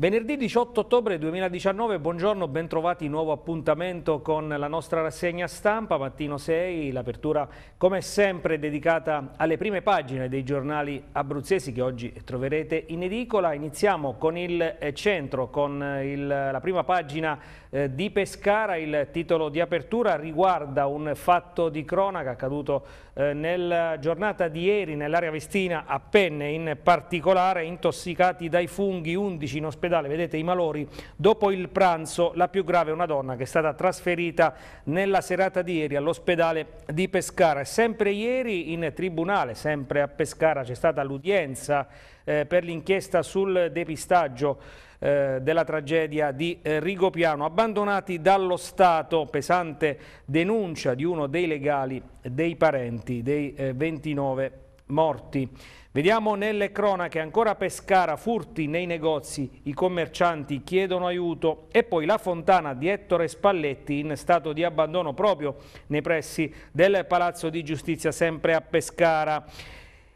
Venerdì 18 ottobre 2019, buongiorno, bentrovati, nuovo appuntamento con la nostra rassegna stampa, mattino 6, l'apertura come sempre dedicata alle prime pagine dei giornali abruzzesi che oggi troverete in edicola. Iniziamo con il eh, centro, con il, la prima pagina eh, di Pescara. Il titolo di apertura riguarda un fatto di cronaca accaduto eh, nella giornata di ieri nell'area vestina a Penne, in particolare intossicati dai funghi 11 in ospedale, vedete i malori, dopo il pranzo la più grave è una donna che è stata trasferita nella serata di ieri all'ospedale di Pescara. Sempre ieri in tribunale, sempre a Pescara, c'è stata l'udienza eh, per l'inchiesta sul depistaggio eh, della tragedia di eh, Rigopiano, abbandonati dallo Stato, pesante denuncia di uno dei legali dei parenti dei eh, 29 morti. Vediamo nelle cronache ancora Pescara, furti nei negozi, i commercianti chiedono aiuto e poi la fontana di Ettore Spalletti in stato di abbandono proprio nei pressi del Palazzo di Giustizia sempre a Pescara.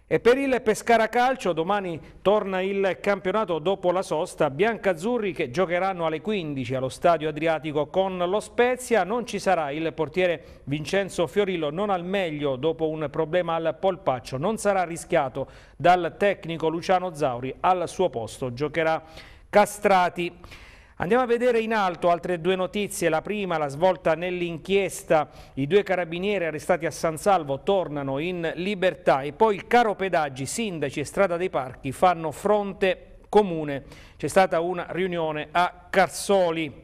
E per il Pescara Calcio domani torna il campionato dopo la sosta, biancazzurri che giocheranno alle 15 allo stadio Adriatico con lo Spezia, non ci sarà il portiere Vincenzo Fiorillo non al meglio dopo un problema al polpaccio, non sarà rischiato dal tecnico Luciano Zauri, al suo posto giocherà Castrati. Andiamo a vedere in alto altre due notizie, la prima la svolta nell'inchiesta, i due carabinieri arrestati a San Salvo tornano in libertà e poi il caro pedaggi, sindaci e strada dei parchi fanno fronte comune, c'è stata una riunione a Carsoli.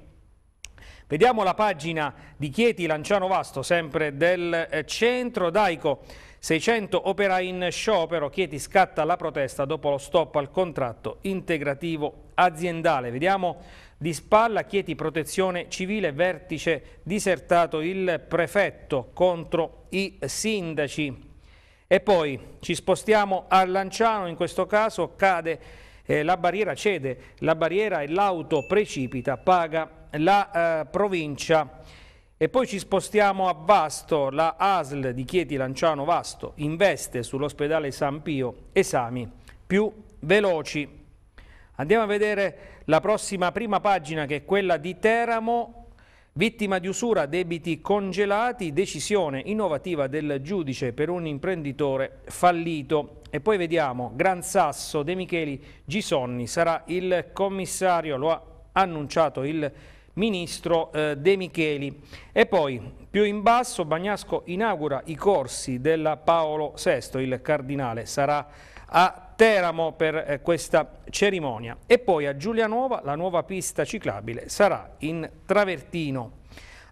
Vediamo la pagina di Chieti Lanciano Vasto, sempre del eh, centro Daico. 600 operai in sciopero, Chieti scatta la protesta dopo lo stop al contratto integrativo aziendale. Vediamo di spalla, Chieti Protezione Civile, vertice disertato il prefetto contro i sindaci. E poi ci spostiamo a Lanciano, in questo caso cade eh, la barriera, cede la barriera e l'auto precipita, paga la eh, provincia. E poi ci spostiamo a Vasto, la ASL di Chieti Lanciano Vasto investe sull'ospedale San Pio esami più veloci. Andiamo a vedere la prossima prima pagina che è quella di Teramo, vittima di usura, debiti congelati, decisione innovativa del giudice per un imprenditore fallito. E poi vediamo, Gran Sasso De Micheli Gisonni sarà il commissario, lo ha annunciato il ministro eh, De Micheli. E poi più in basso Bagnasco inaugura i corsi della Paolo VI, il cardinale sarà a Teramo per eh, questa cerimonia. E poi a Giulianova la nuova pista ciclabile sarà in Travertino.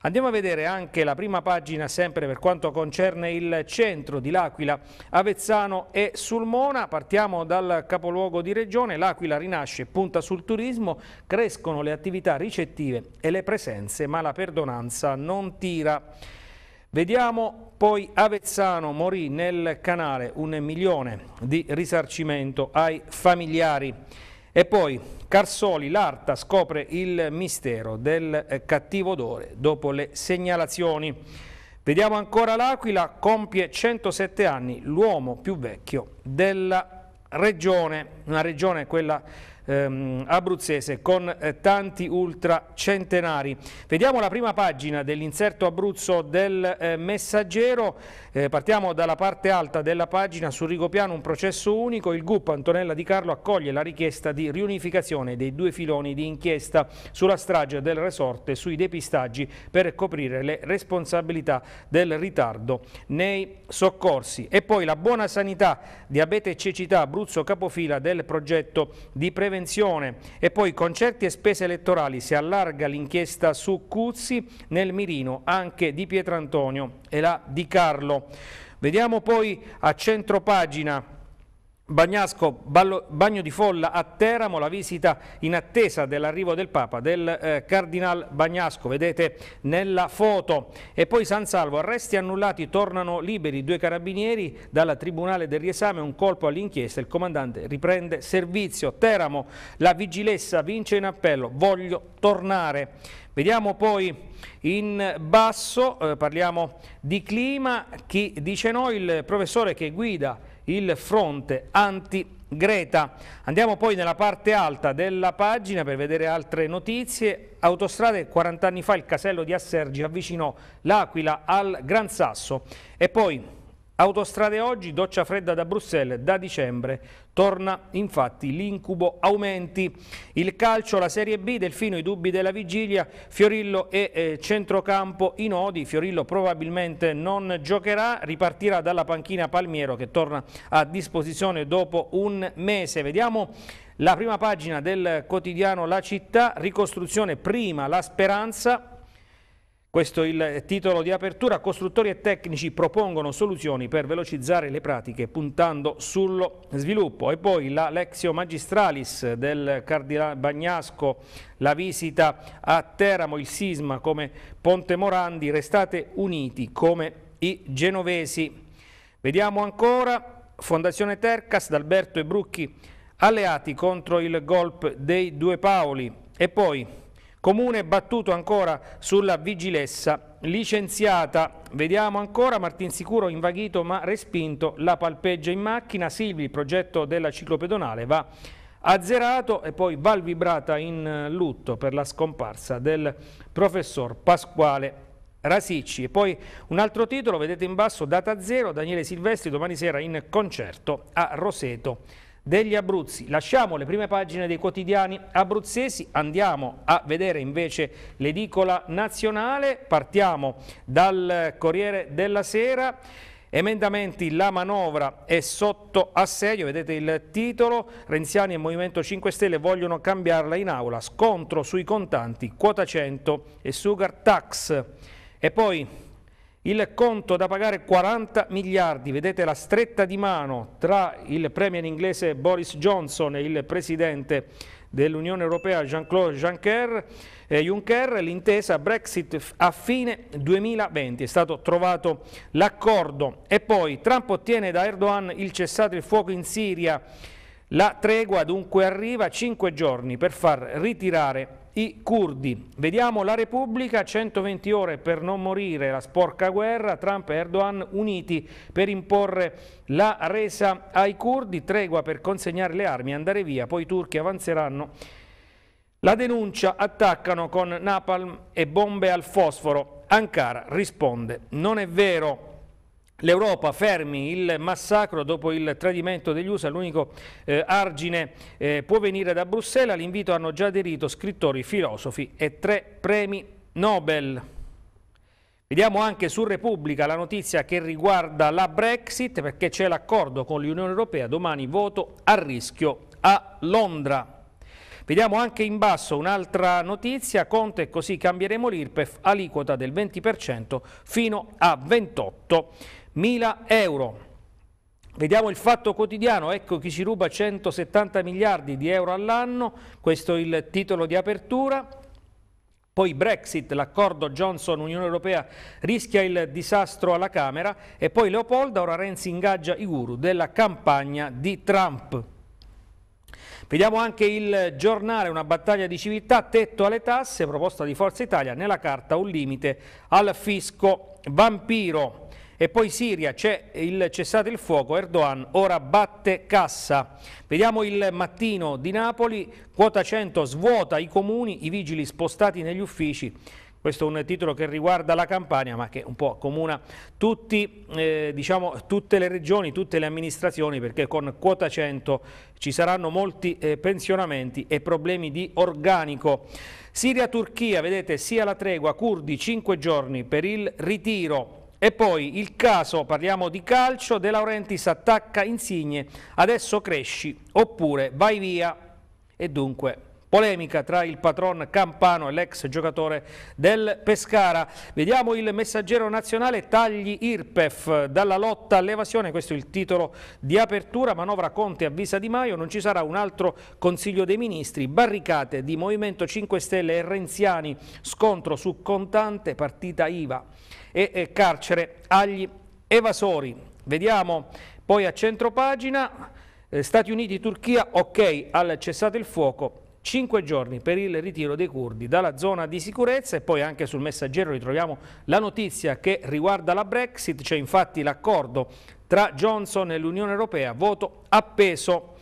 Andiamo a vedere anche la prima pagina sempre per quanto concerne il centro di L'Aquila, Avezzano e Sulmona. Partiamo dal capoluogo di regione, L'Aquila rinasce, punta sul turismo, crescono le attività ricettive e le presenze ma la perdonanza non tira. Vediamo poi Avezzano morì nel canale un milione di risarcimento ai familiari. E poi Carsoli, l'Arta scopre il mistero del eh, cattivo odore dopo le segnalazioni. Vediamo ancora l'Aquila, compie 107 anni, l'uomo più vecchio della regione, una regione quella ehm, abruzzese con eh, tanti ultracentenari. Vediamo la prima pagina dell'inserto Abruzzo del eh, Messaggero, eh, partiamo dalla parte alta della pagina su Rigopiano un processo unico, il GUP Antonella Di Carlo accoglie la richiesta di riunificazione dei due filoni di inchiesta sulla strage del resorte sui depistaggi per coprire le responsabilità del ritardo nei soccorsi. E poi la buona sanità, diabete e cecità, Abruzzo capofila del progetto di prevenzione prevenzione e poi concerti e spese elettorali si allarga l'inchiesta su Cuzzi nel mirino anche di Pietrantonio e la di Carlo. Vediamo poi a centro pagina Bagnasco, ballo, bagno di folla a Teramo, la visita in attesa dell'arrivo del Papa, del eh, Cardinal Bagnasco, vedete nella foto. E poi San Salvo, arresti annullati, tornano liberi due carabinieri dalla Tribunale del Riesame, un colpo all'inchiesta, il comandante riprende servizio. Teramo, la vigilessa vince in appello, voglio tornare. Vediamo poi in basso, eh, parliamo di clima, chi dice no, il professore che guida il fronte anti Greta. Andiamo poi nella parte alta della pagina per vedere altre notizie. Autostrade 40 anni fa il casello di Assergi avvicinò l'Aquila al Gran Sasso e poi Autostrade oggi, doccia fredda da Bruxelles, da dicembre torna infatti l'incubo aumenti. Il calcio, la Serie B, Delfino i dubbi della vigilia, Fiorillo e eh, centrocampo i nodi, Fiorillo probabilmente non giocherà, ripartirà dalla panchina Palmiero che torna a disposizione dopo un mese. Vediamo la prima pagina del quotidiano La Città, ricostruzione prima, la speranza questo è il titolo di apertura. Costruttori e tecnici propongono soluzioni per velocizzare le pratiche puntando sullo sviluppo. E poi la Lexio Magistralis del Cardinale Bagnasco, la visita a Teramo, il sisma come Ponte Morandi, restate uniti come i genovesi. Vediamo ancora Fondazione Tercas, D'Alberto e Brucchi alleati contro il golpe dei due Paoli. E poi Comune battuto ancora sulla vigilessa licenziata. Vediamo ancora Martin Sicuro invaghito ma respinto, la palpeggia in macchina, Silvi il progetto della ciclopedonale va azzerato e poi Val Vibrata in eh, lutto per la scomparsa del professor Pasquale Rasicci. E poi un altro titolo, vedete in basso, data zero, Daniele Silvestri domani sera in concerto a Roseto degli Abruzzi. Lasciamo le prime pagine dei quotidiani abruzzesi, andiamo a vedere invece l'edicola nazionale, partiamo dal Corriere della Sera. Emendamenti, la manovra è sotto assedio, vedete il titolo, Renziani e Movimento 5 Stelle vogliono cambiarla in aula, scontro sui contanti, quota 100 e sugar tax. E poi il conto da pagare 40 miliardi, vedete la stretta di mano tra il premier inglese Boris Johnson e il presidente dell'Unione Europea Jean-Claude Juncker, eh, Juncker l'intesa Brexit a fine 2020, è stato trovato l'accordo e poi Trump ottiene da Erdogan il cessato il fuoco in Siria, la tregua dunque arriva 5 giorni per far ritirare i curdi. Vediamo la Repubblica, 120 ore per non morire, la sporca guerra, Trump e Erdogan uniti per imporre la resa ai curdi, tregua per consegnare le armi e andare via, poi i turchi avanzeranno. La denuncia attaccano con napalm e bombe al fosforo. Ankara risponde, non è vero L'Europa fermi il massacro dopo il tradimento degli USA, l'unico eh, argine eh, può venire da Bruxelles, all'invito hanno già aderito scrittori, filosofi e tre premi Nobel. Vediamo anche su Repubblica la notizia che riguarda la Brexit perché c'è l'accordo con l'Unione Europea, domani voto a rischio a Londra. Vediamo anche in basso un'altra notizia, Conte così cambieremo l'IRPEF, aliquota del 20% fino a 28% euro. Vediamo il fatto quotidiano, ecco chi ci ruba 170 miliardi di euro all'anno, questo è il titolo di apertura. Poi Brexit, l'accordo Johnson-Unione Europea rischia il disastro alla Camera e poi Leopolda, ora Renzi ingaggia i guru della campagna di Trump. Vediamo anche il giornale, una battaglia di civiltà, tetto alle tasse, proposta di Forza Italia, nella carta un limite al fisco vampiro. E poi Siria, c'è il cessate il fuoco, Erdogan ora batte cassa. Vediamo il mattino di Napoli, quota 100 svuota i comuni, i vigili spostati negli uffici. Questo è un titolo che riguarda la Campania ma che un po' accomuna tutti, eh, diciamo, tutte le regioni, tutte le amministrazioni perché con quota 100 ci saranno molti eh, pensionamenti e problemi di organico. Siria-Turchia, vedete, sia la tregua, curdi 5 giorni per il ritiro e poi il caso, parliamo di calcio, De Laurenti si attacca Insigne, adesso cresci oppure vai via. E dunque polemica tra il patron Campano e l'ex giocatore del Pescara. Vediamo il messaggero nazionale tagli Irpef dalla lotta all'evasione, questo è il titolo di apertura, manovra Conte avvisa Di Maio, non ci sarà un altro Consiglio dei Ministri, barricate di Movimento 5 Stelle e Renziani, scontro su contante, partita IVA e, carcere agli evasori. Vediamo poi a centropagina eh, Stati Uniti, Turchia, ok al cessato il fuoco, 5 giorni per il ritiro dei curdi dalla zona di sicurezza e poi anche sul messaggero ritroviamo la notizia che riguarda la Brexit, c'è infatti l'accordo tra Johnson e l'Unione Europea, voto appeso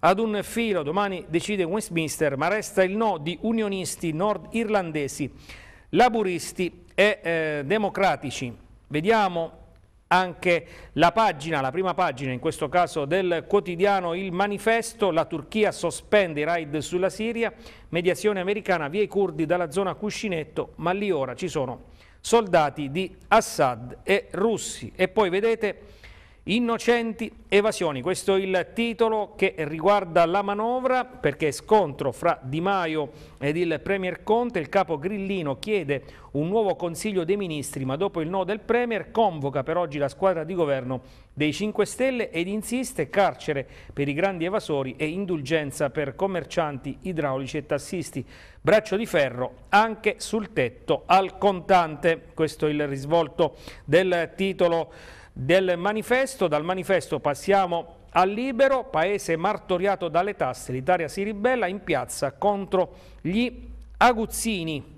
ad un filo, domani decide Westminster ma resta il no di unionisti nordirlandesi, irlandesi laburisti e eh, democratici. Vediamo anche la pagina, la prima pagina in questo caso del quotidiano Il Manifesto, la Turchia sospende i raid sulla Siria, mediazione americana via i curdi dalla zona Cuscinetto, ma lì ora ci sono soldati di Assad e russi. E poi vedete Innocenti evasioni, questo è il titolo che riguarda la manovra perché scontro fra Di Maio ed il Premier Conte, il capo Grillino chiede un nuovo Consiglio dei Ministri ma dopo il no del Premier convoca per oggi la squadra di governo dei 5 Stelle ed insiste carcere per i grandi evasori e indulgenza per commercianti, idraulici e tassisti. Braccio di ferro anche sul tetto al contante, questo è il risvolto del titolo del manifesto, dal manifesto passiamo al libero, paese martoriato dalle tasse, l'Italia si ribella in piazza contro gli aguzzini.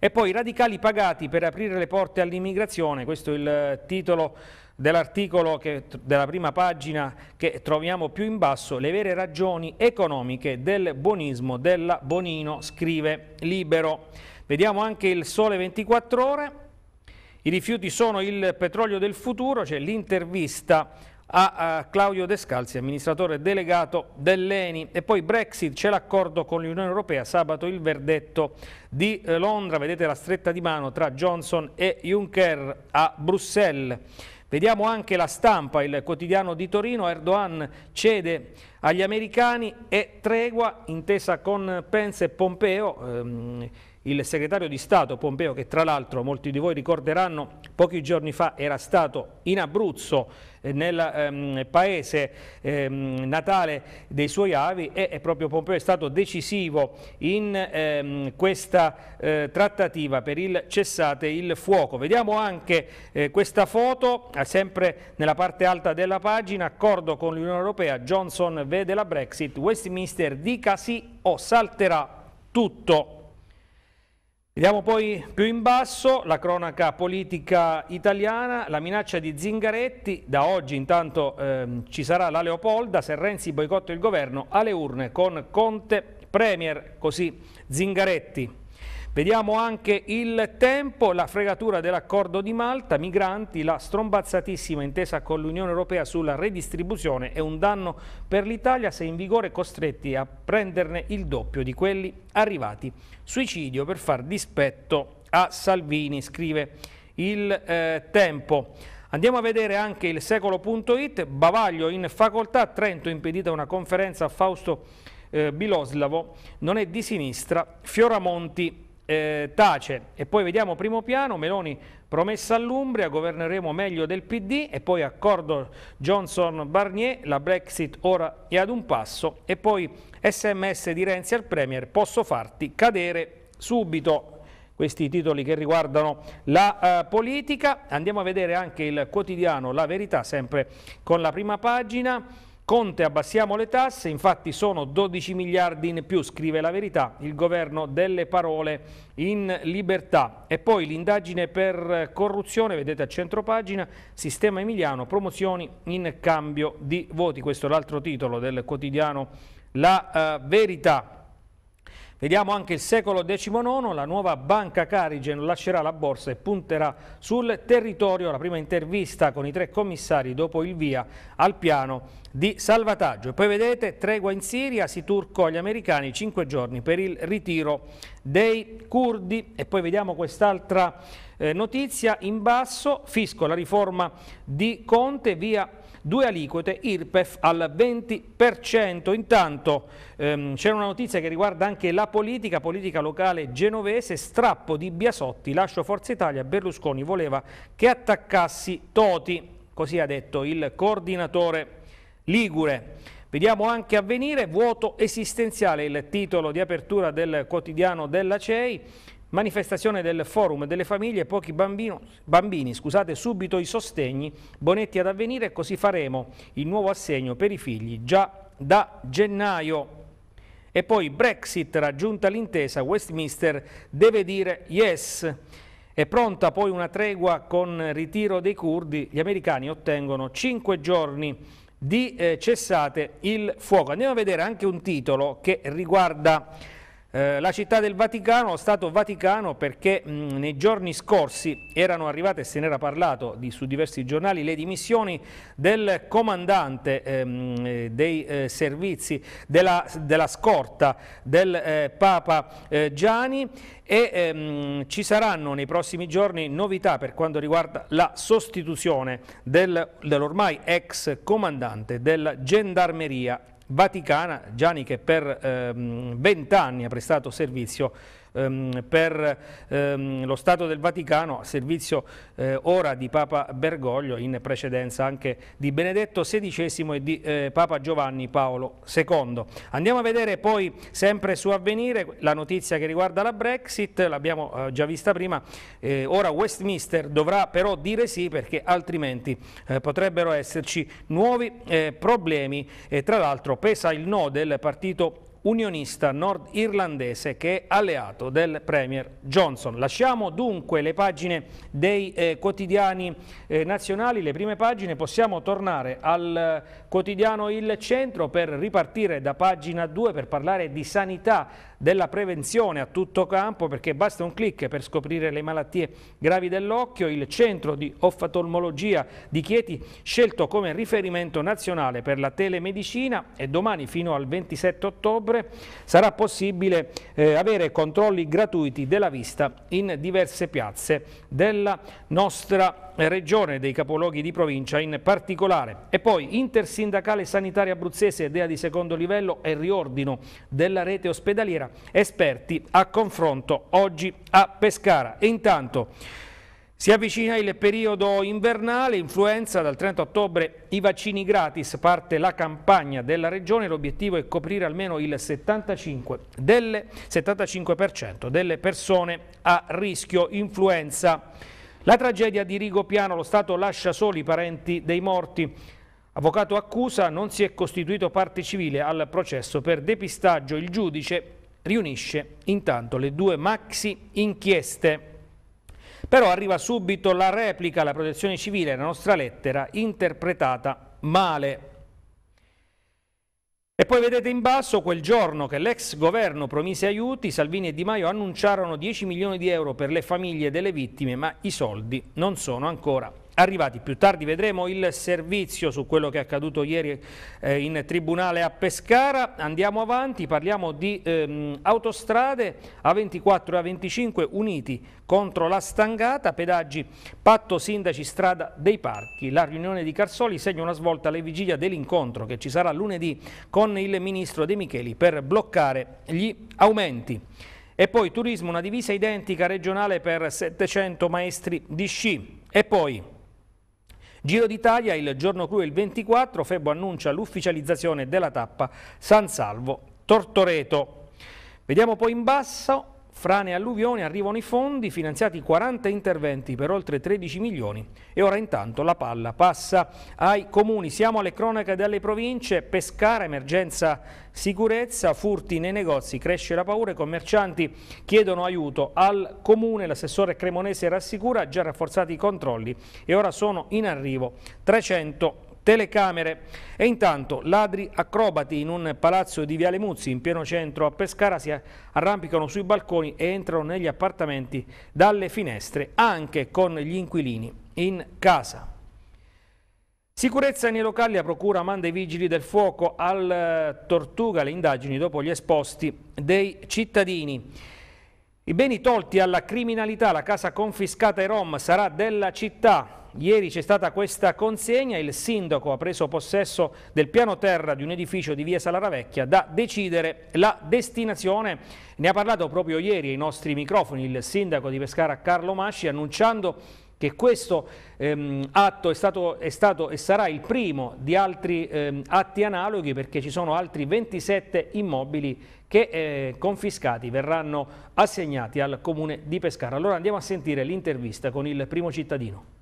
E poi radicali pagati per aprire le porte all'immigrazione, questo è il titolo dell'articolo della prima pagina che troviamo più in basso, le vere ragioni economiche del buonismo della Bonino, scrive Libero. Vediamo anche il Sole 24 Ore, i rifiuti sono il petrolio del futuro, c'è cioè l'intervista a Claudio Descalzi, amministratore delegato dell'ENI. E poi Brexit, c'è l'accordo con l'Unione Europea, sabato il verdetto di eh, Londra, vedete la stretta di mano tra Johnson e Juncker a Bruxelles. Vediamo anche la stampa, il quotidiano di Torino, Erdogan cede agli americani e tregua intesa con Pence e Pompeo. Ehm, il segretario di Stato Pompeo, che tra l'altro molti di voi ricorderanno, pochi giorni fa era stato in Abruzzo, eh, nel ehm, paese ehm, natale dei suoi avi e, e, proprio Pompeo è stato decisivo in ehm, questa eh, trattativa per il cessate il fuoco. Vediamo anche eh, questa foto, eh, sempre nella parte alta della pagina, accordo con l'Unione Europea, Johnson vede la Brexit, Westminster dica sì o salterà tutto. Vediamo poi più in basso la cronaca politica italiana, la minaccia di Zingaretti, da oggi intanto ehm, ci sarà la Leopolda, se Renzi boicotta il governo alle urne con Conte Premier, così Zingaretti Vediamo anche il tempo, la fregatura dell'accordo di Malta, migranti, la strombazzatissima intesa con l'Unione Europea sulla redistribuzione è un danno per l'Italia se in vigore costretti a prenderne il doppio di quelli arrivati. Suicidio per far dispetto a Salvini, scrive il eh, tempo. Andiamo a vedere anche il secolo.it, Bavaglio in facoltà, Trento impedita una conferenza a Fausto eh, Biloslavo, non è di sinistra, Fioramonti eh, tace e poi vediamo primo piano, Meloni promessa all'Umbria, governeremo meglio del PD e poi accordo Johnson-Barnier, la Brexit ora è ad un passo e poi sms di Renzi al Premier, posso farti cadere subito. Questi titoli che riguardano la eh, politica, andiamo a vedere anche il quotidiano La Verità sempre con la prima pagina. Conte abbassiamo le tasse, infatti sono 12 miliardi in più, scrive la verità, il governo delle parole in libertà. E poi l'indagine per corruzione, vedete a centro pagina, sistema emiliano, promozioni in cambio di voti, questo è l'altro titolo del quotidiano La eh, Verità. Vediamo anche il secolo XIX, la nuova Banca Carigen lascerà la borsa e punterà sul territorio. La prima intervista con i tre commissari dopo il via al piano di salvataggio. E poi vedete tregua in Siria, si turco agli americani, 5 giorni per il ritiro dei curdi. E poi vediamo quest'altra eh, notizia in basso, fisco, la riforma di Conte, via due aliquote IRPEF al 20%. Intanto ehm, c'era una notizia che riguarda anche la politica, politica locale genovese, strappo di Biasotti, lascio Forza Italia, Berlusconi voleva che attaccassi Toti, così ha detto il coordinatore Ligure. Vediamo anche avvenire, vuoto esistenziale, il titolo di apertura del quotidiano della CEI, Manifestazione del forum delle famiglie, pochi bambino, bambini, scusate, subito i sostegni, bonetti ad avvenire e così faremo il nuovo assegno per i figli già da gennaio. E poi Brexit raggiunta l'intesa, Westminster deve dire yes. È pronta poi una tregua con ritiro dei curdi, gli americani ottengono 5 giorni di eh, cessate il fuoco. Andiamo a vedere anche un titolo che riguarda eh, la città del Vaticano, lo Stato Vaticano, perché mh, mm, nei giorni scorsi erano arrivate, se ne era parlato di, su diversi giornali, le dimissioni del comandante ehm, eh, dei eh, servizi della, della, scorta del eh, Papa eh, Gianni e ehm, ci saranno nei prossimi giorni novità per quanto riguarda la sostituzione del, dell'ormai ex comandante della gendarmeria Vaticana, Gianni che per ehm, vent'anni ehm, ha prestato servizio ehm, per ehm, lo Stato del Vaticano a servizio eh, ora di Papa Bergoglio, in precedenza anche di Benedetto XVI e di eh, Papa Giovanni Paolo II. Andiamo a vedere poi sempre su avvenire la notizia che riguarda la Brexit, l'abbiamo eh, già vista prima, eh, ora Westminster dovrà però dire sì perché altrimenti eh, potrebbero esserci nuovi eh, problemi e tra l'altro pesa il no del partito unionista nordirlandese che è alleato del Premier Johnson. Lasciamo dunque le pagine dei eh, quotidiani eh, nazionali, le prime pagine, possiamo tornare al eh, quotidiano Il Centro per ripartire da pagina 2 per parlare di sanità, della prevenzione a tutto campo perché basta un clic per scoprire le malattie gravi dell'occhio, il centro di oftalmologia di Chieti scelto come riferimento nazionale per la telemedicina e domani fino al 27 ottobre ore sarà possibile eh, avere controlli gratuiti della vista in diverse piazze della nostra regione, dei capoluoghi di provincia in particolare. E poi intersindacale sanitaria abruzzese, idea di secondo livello e riordino della rete ospedaliera, esperti a confronto oggi a Pescara. E intanto... Si avvicina il periodo invernale, influenza, dal 30 ottobre i vaccini gratis, parte la campagna della regione, l'obiettivo è coprire almeno il 75%, delle, 75 delle persone a rischio influenza. La tragedia di Rigopiano, lo Stato lascia soli i parenti dei morti. Avvocato accusa, non si è costituito parte civile al processo per depistaggio, il giudice riunisce intanto le due maxi inchieste. Però arriva subito la replica, alla protezione civile, la nostra lettera, interpretata male. E poi vedete in basso quel giorno che l'ex governo promise aiuti, Salvini e Di Maio annunciarono 10 milioni di euro per le famiglie delle vittime, ma i soldi non sono ancora arrivati. Più tardi vedremo il servizio su quello che è accaduto ieri eh, in tribunale a Pescara. Andiamo avanti, parliamo di ehm, autostrade A24 e A25 uniti contro la stangata, pedaggi, patto sindaci strada dei parchi. La riunione di Carsoli segna una svolta alle vigilia dell'incontro che ci sarà lunedì con il ministro De Micheli per bloccare gli aumenti. E poi turismo, una divisa identica regionale per 700 maestri di sci. E poi Giro d'Italia, il giorno cru il 24, Febo annuncia l'ufficializzazione della tappa San Salvo Tortoreto. Vediamo poi in basso Frane e alluvioni arrivano i fondi, finanziati 40 interventi per oltre 13 milioni e ora intanto la palla passa ai comuni. Siamo alle cronache delle province, Pescara, emergenza sicurezza, furti nei negozi, cresce la paura, i commercianti chiedono aiuto al comune, l'assessore cremonese rassicura, già rafforzati i controlli e ora sono in arrivo 300 telecamere. E intanto ladri acrobati in un palazzo di Viale Muzzi in pieno centro a Pescara si arrampicano sui balconi e entrano negli appartamenti dalle finestre anche con gli inquilini in casa. Sicurezza nei locali, la Procura manda i vigili del fuoco al eh, Tortuga le indagini dopo gli esposti dei cittadini. I beni tolti alla criminalità, la casa confiscata ai Rom sarà della città, Ieri c'è stata questa consegna, il sindaco ha preso possesso del piano terra di un edificio di via Salaravecchia da decidere la destinazione. Ne ha parlato proprio ieri ai nostri microfoni il sindaco di Pescara Carlo Masci annunciando che questo ehm, atto è stato, è stato, e sarà il primo di altri ehm, atti analoghi perché ci sono altri 27 immobili che eh, confiscati verranno assegnati al comune di Pescara. Allora andiamo a sentire l'intervista con il primo cittadino.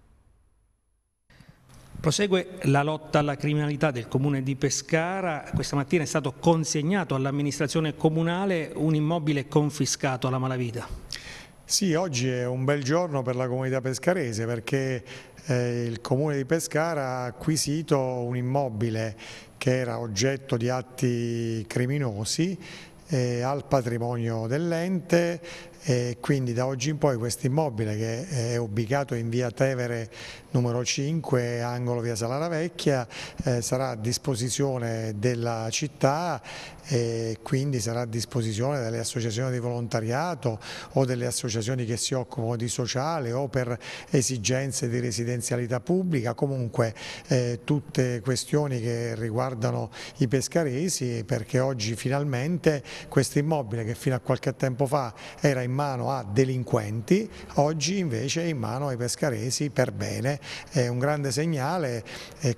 Prosegue la lotta alla criminalità del comune di Pescara. Questa mattina è stato consegnato all'amministrazione comunale un immobile confiscato alla malavita. Sì, oggi è un bel giorno per la comunità pescarese perché eh, il comune di Pescara ha acquisito un immobile che era oggetto di atti criminosi eh, al patrimonio dell'ente e quindi da oggi in poi questo immobile che è ubicato in via Tevere numero 5, angolo via Salara Vecchia, eh, sarà a disposizione della città e quindi sarà a disposizione delle associazioni di volontariato o delle associazioni che si occupano di sociale o per esigenze di residenzialità pubblica, comunque eh, tutte questioni che riguardano i pescaresi perché oggi finalmente questo immobile che fino a qualche tempo fa era in in mano a delinquenti, oggi invece è in mano ai pescaresi per bene. È un grande segnale,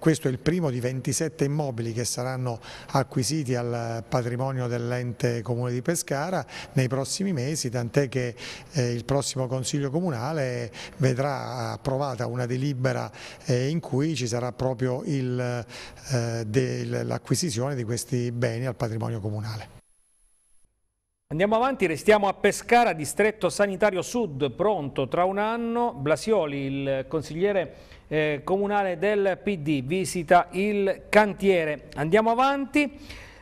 questo è il primo di 27 immobili che saranno acquisiti al patrimonio dell'ente comune di Pescara nei prossimi mesi, tant'è che eh, il prossimo Consiglio Comunale vedrà approvata una delibera eh, in cui ci sarà proprio eh, l'acquisizione di questi beni al patrimonio comunale. Andiamo avanti, restiamo a Pescara, distretto sanitario sud, pronto tra un anno. Blasioli, il consigliere eh, comunale del PD, visita il cantiere. Andiamo avanti,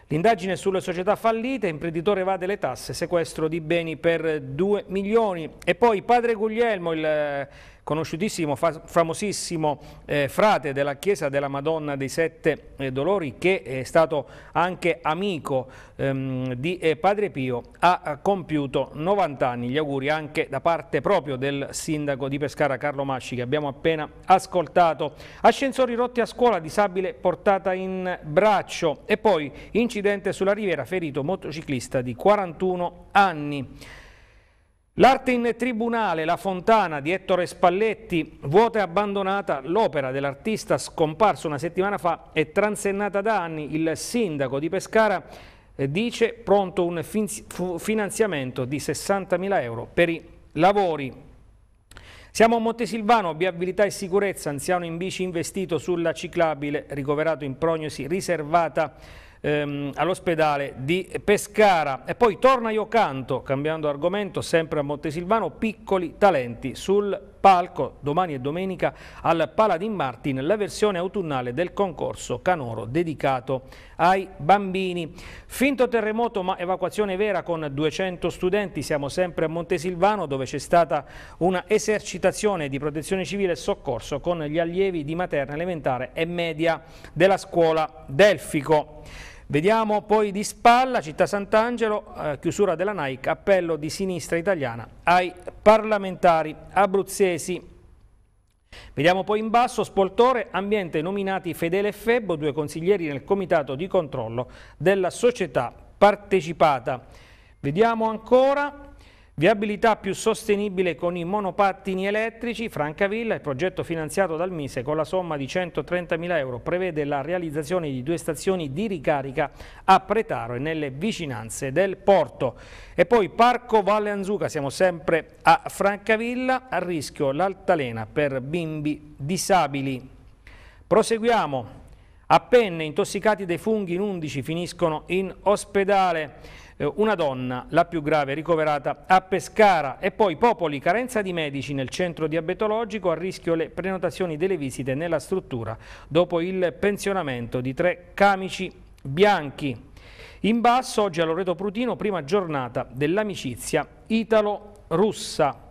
l'indagine sulle società fallite, imprenditore evade le tasse, sequestro di beni per 2 milioni. E poi padre Guglielmo, il conosciutissimo, famosissimo eh, frate della Chiesa della Madonna dei Sette eh, Dolori che è stato anche amico ehm, di eh, Padre Pio, ha eh, compiuto 90 anni. Gli auguri anche da parte proprio del sindaco di Pescara Carlo Masci che abbiamo appena ascoltato. Ascensori rotti a scuola, disabile portata in braccio e poi incidente sulla riviera, ferito motociclista di 41 anni. L'arte in tribunale, la fontana di Ettore Spalletti, vuota e abbandonata, l'opera dell'artista scomparso una settimana fa è transennata da anni. Il sindaco di Pescara eh, dice pronto un finanziamento di 60.000 euro per i lavori. Siamo a Montesilvano, viabilità e sicurezza, anziano in bici investito sulla ciclabile, ricoverato in prognosi riservata ehm, all'ospedale di Pescara. E poi torna io canto, cambiando argomento, sempre a Montesilvano, piccoli talenti sul palco domani e domenica al Paladin Martin la versione autunnale del concorso Canoro dedicato ai bambini. Finto terremoto ma evacuazione vera con 200 studenti, siamo sempre a Montesilvano dove c'è stata una esercitazione di protezione civile e soccorso con gli allievi di materna elementare e media della scuola Delfico. Vediamo poi di spalla, città Sant'Angelo, eh, chiusura della Nike, appello di sinistra italiana ai parlamentari abruzzesi. Vediamo poi in basso, Spoltore, ambiente nominati Fedele e Febbo, due consiglieri nel comitato di controllo della società partecipata. Vediamo ancora Viabilità più sostenibile con i monopattini elettrici, Francavilla, il progetto finanziato dal Mise con la somma di 130.000 euro prevede la realizzazione di due stazioni di ricarica a Pretaro e nelle vicinanze del porto. E poi Parco Valle Anzuca, siamo sempre a Francavilla, a rischio l'altalena per bimbi disabili. Proseguiamo. A penne intossicati dai funghi in 11 finiscono in ospedale. Eh, una donna, la più grave, ricoverata a Pescara e poi Popoli, carenza di medici nel centro diabetologico, a rischio le prenotazioni delle visite nella struttura dopo il pensionamento di tre camici bianchi. In basso oggi a Loreto Prutino, prima giornata dell'amicizia italo-russa.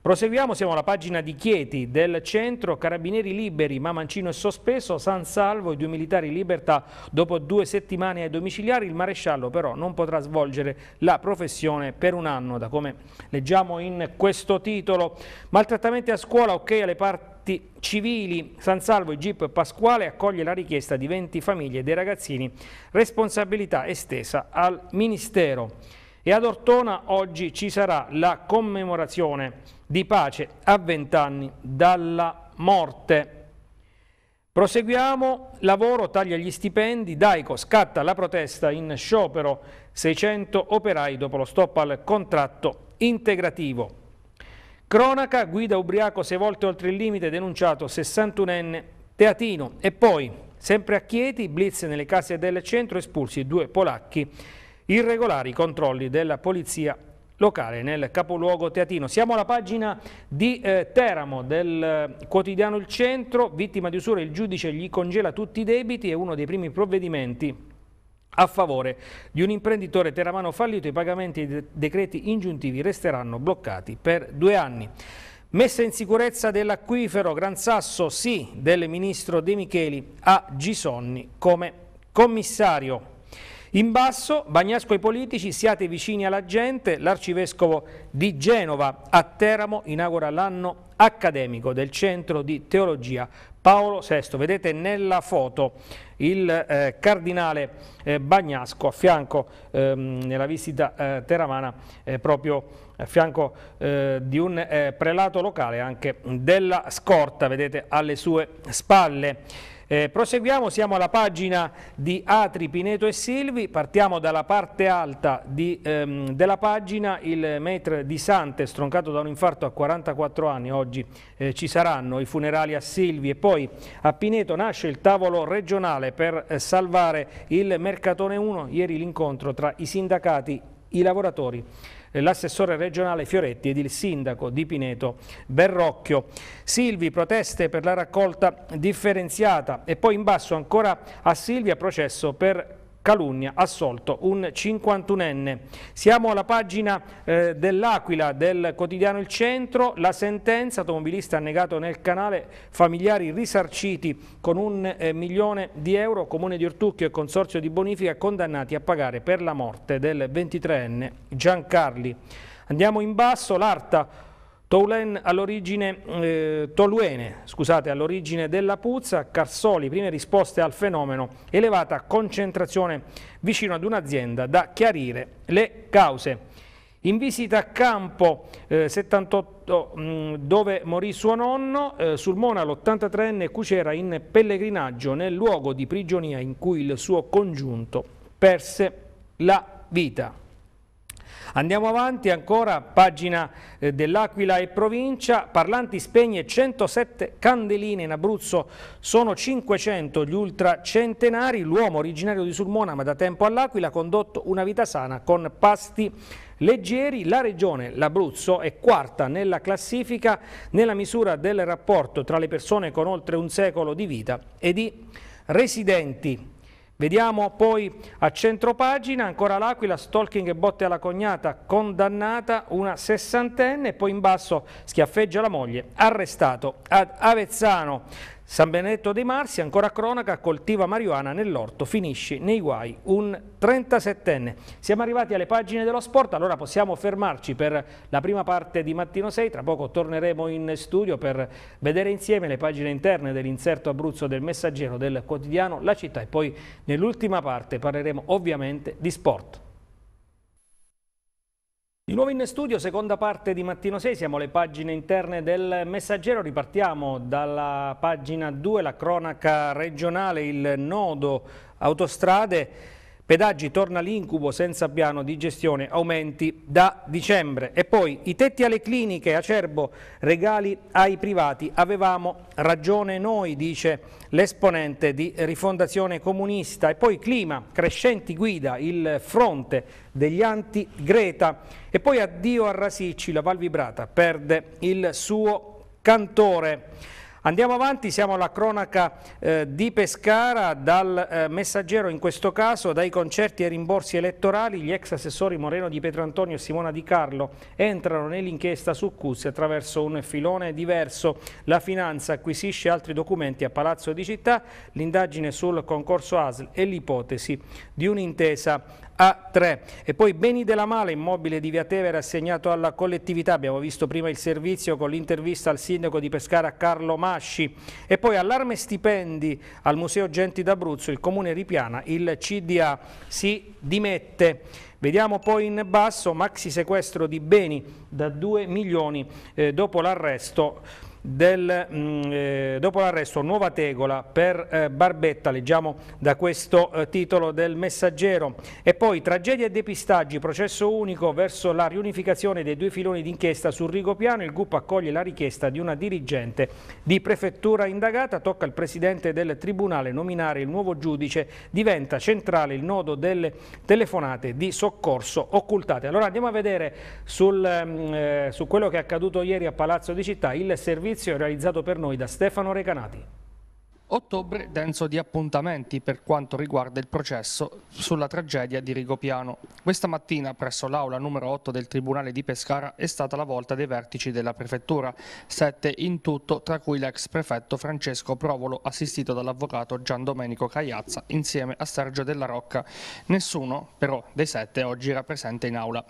Proseguiamo, siamo alla pagina di Chieti, del centro Carabinieri Liberi, ma Mancino è sospeso, San Salvo, i due militari in libertà dopo due settimane ai domiciliari, il maresciallo però non potrà svolgere la professione per un anno, da come leggiamo in questo titolo. Maltrattamenti a scuola, ok alle parti civili. San Salvo e Gip Pasquale accoglie la richiesta di 20 famiglie dei ragazzini, responsabilità estesa al Ministero. E ad Ortona oggi ci sarà la commemorazione di pace a vent'anni dalla morte. Proseguiamo, lavoro taglia gli stipendi, Daico scatta la protesta in sciopero, 600 operai dopo lo stop al contratto integrativo. Cronaca, guida ubriaco sei volte oltre il limite, denunciato 61enne Teatino. E poi, sempre a Chieti, blitz nelle case del centro, espulsi due polacchi irregolari controlli della polizia locale nel capoluogo teatino. Siamo alla pagina di eh, Teramo del eh, quotidiano Il Centro, vittima di usura il giudice gli congela tutti i debiti, e uno dei primi provvedimenti a favore di un imprenditore teramano fallito, i pagamenti e i decreti ingiuntivi resteranno bloccati per due anni. Messa in sicurezza dell'acquifero Gran Sasso, sì, del ministro De Micheli a Gisonni come commissario. In basso, Bagnasco ai politici, siate vicini alla gente, l'arcivescovo di Genova a Teramo inaugura l'anno accademico del centro di teologia Paolo VI. Vedete nella foto il eh, cardinale eh, Bagnasco a fianco ehm, nella visita eh, teramana eh, proprio a fianco eh, di un eh, prelato locale anche della scorta, vedete alle sue spalle. Eh, proseguiamo, siamo alla pagina di Atri, Pineto e Silvi, partiamo dalla parte alta di, ehm, della pagina, il maître di Sante stroncato da un infarto a 44 anni, oggi eh, ci saranno i funerali a Silvi e poi a Pineto nasce il tavolo regionale per eh, salvare il Mercatone 1, ieri l'incontro tra i sindacati, i lavoratori eh, l'assessore regionale Fioretti ed il sindaco di Pineto Berrocchio. Silvi proteste per la raccolta differenziata e poi in basso ancora a Silvia processo per calunnia, assolto un 51enne. Siamo alla pagina eh, dell'Aquila del quotidiano Il Centro, la sentenza, automobilista annegato nel canale, familiari risarciti con un eh, milione di euro, Comune di Ortucchio e Consorzio di Bonifica condannati a pagare per la morte del 23enne Giancarli. Andiamo in basso, l'Arta Toulen all'origine, eh, Toluene scusate, all'origine della puzza, Carsoli, prime risposte al fenomeno, elevata concentrazione vicino ad un'azienda da chiarire le cause. In visita a Campo eh, 78 mh, mm, dove morì suo nonno, eh, Sulmona l'83enne Cucera in pellegrinaggio nel luogo di prigionia in cui il suo congiunto perse la vita. Andiamo avanti ancora, pagina eh, dell'Aquila e provincia, Parlanti spegne 107 candeline in Abruzzo, sono 500 gli ultracentenari, l'uomo originario di Sulmona ma da tempo all'Aquila ha condotto una vita sana con pasti leggeri. La regione, l'Abruzzo, è quarta nella classifica nella misura del rapporto tra le persone con oltre un secolo di vita e di residenti Vediamo poi a centro pagina, ancora l'Aquila, stalking e botte alla cognata, condannata una sessantenne, poi in basso schiaffeggia la moglie, arrestato ad Avezzano. San Benedetto dei Marsi, ancora cronaca, coltiva marijuana nell'orto, finisce nei guai un 37enne. Siamo arrivati alle pagine dello sport, allora possiamo fermarci per la prima parte di Mattino 6, tra poco torneremo in studio per vedere insieme le pagine interne dell'inserto Abruzzo del Messaggero del quotidiano La Città e poi nell'ultima parte parleremo ovviamente di sport. Di nuovo in studio, seconda parte di Mattino 6, siamo alle pagine interne del Messaggero, ripartiamo dalla pagina 2, la cronaca regionale, il nodo autostrade Pedaggi torna l'incubo senza piano di gestione aumenti da dicembre. E poi i tetti alle cliniche, acerbo, regali ai privati. Avevamo ragione noi, dice l'esponente di Rifondazione Comunista. E poi clima, crescenti guida, il fronte degli anti-Greta. E poi addio a Rasicci, la Valvibrata perde il suo cantore. Andiamo avanti, siamo alla cronaca eh, di Pescara, dal eh, messaggero in questo caso, dai concerti ai rimborsi elettorali, gli ex assessori Moreno di Petrantonio e Simona Di Carlo entrano nell'inchiesta su Cussi attraverso un filone diverso. La finanza acquisisce altri documenti a Palazzo di Città, l'indagine sul concorso ASL e l'ipotesi di un'intesa a 3. E poi Beni della Mala, immobile di Via Tevere assegnato alla collettività, abbiamo visto prima il servizio con l'intervista al sindaco di Pescara Carlo Masci e poi allarme stipendi al Museo Genti d'Abruzzo, il comune ripiana, il CDA si dimette. Vediamo poi in basso maxi sequestro di beni da 2 milioni eh, dopo l'arresto del, mh, mm, eh, dopo l'arresto nuova tegola per eh, Barbetta, leggiamo da questo eh, titolo del messaggero. E poi tragedie e depistaggi, processo unico verso la riunificazione dei due filoni d'inchiesta sul Rigopiano, il GUP accoglie la richiesta di una dirigente di prefettura indagata, tocca al presidente del tribunale nominare il nuovo giudice, diventa centrale il nodo delle telefonate di soccorso occultate. Allora andiamo a vedere sul, mh, mm, eh, su quello che è accaduto ieri a Palazzo di Città, il servizio servizio realizzato per noi da Stefano Recanati. Ottobre denso di appuntamenti per quanto riguarda il processo sulla tragedia di Rigopiano. Questa mattina presso l'aula numero 8 del Tribunale di Pescara è stata la volta dei vertici della prefettura, sette in tutto tra cui l'ex prefetto Francesco Provolo assistito dall'avvocato Gian Domenico Cagliazza insieme a Sergio Della Rocca. Nessuno però dei sette oggi era presente in aula.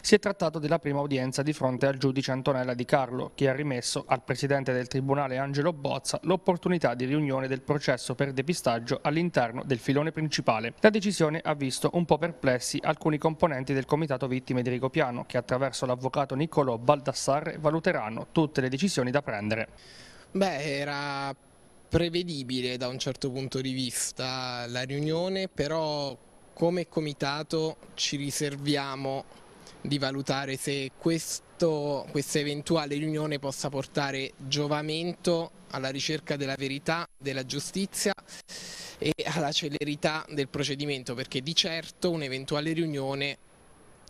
Si è trattato della prima udienza di fronte al giudice Antonella Di Carlo che ha rimesso al presidente del Tribunale Angelo Bozza l'opportunità di riunione gestione del processo per depistaggio all'interno del filone principale. La decisione ha visto un po' perplessi alcuni componenti del comitato vittime di Rigopiano che attraverso l'avvocato Niccolò Baldassarre valuteranno tutte le decisioni da prendere. Beh, era prevedibile da un certo punto di vista la riunione, però come comitato ci riserviamo di valutare se questo quanto questa eventuale riunione possa portare giovamento alla ricerca della verità, della giustizia e alla celerità del procedimento, perché di certo un'eventuale riunione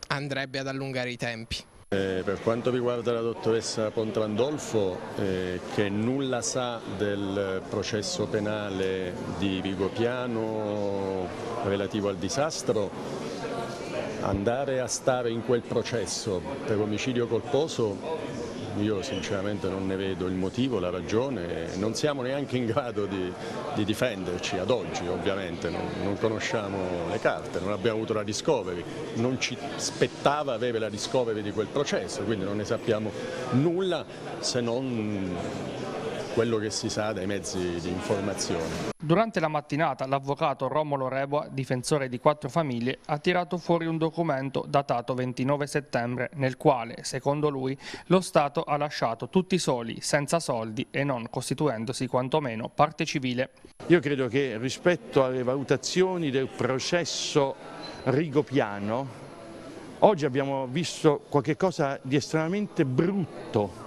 andrebbe ad allungare i tempi. Eh, per quanto riguarda la dottoressa Pontrandolfo, eh, che nulla sa del processo penale di Vigopiano relativo al disastro, andare a stare in quel processo per omicidio colposo io sinceramente non ne vedo il motivo, la ragione, non siamo neanche in grado di, di difenderci ad oggi ovviamente, non, non, conosciamo le carte, non abbiamo avuto la discovery, non ci spettava avere la discovery di quel processo, quindi non ne sappiamo nulla se non quello che si sa dai mezzi di informazione. Durante la mattinata l'avvocato Romolo Reboa, difensore di quattro famiglie, ha tirato fuori un documento datato 29 settembre nel quale, secondo lui, lo Stato ha lasciato tutti soli, senza soldi e non costituendosi quantomeno parte civile. Io credo che rispetto alle valutazioni del processo rigopiano, oggi abbiamo visto qualcosa di estremamente brutto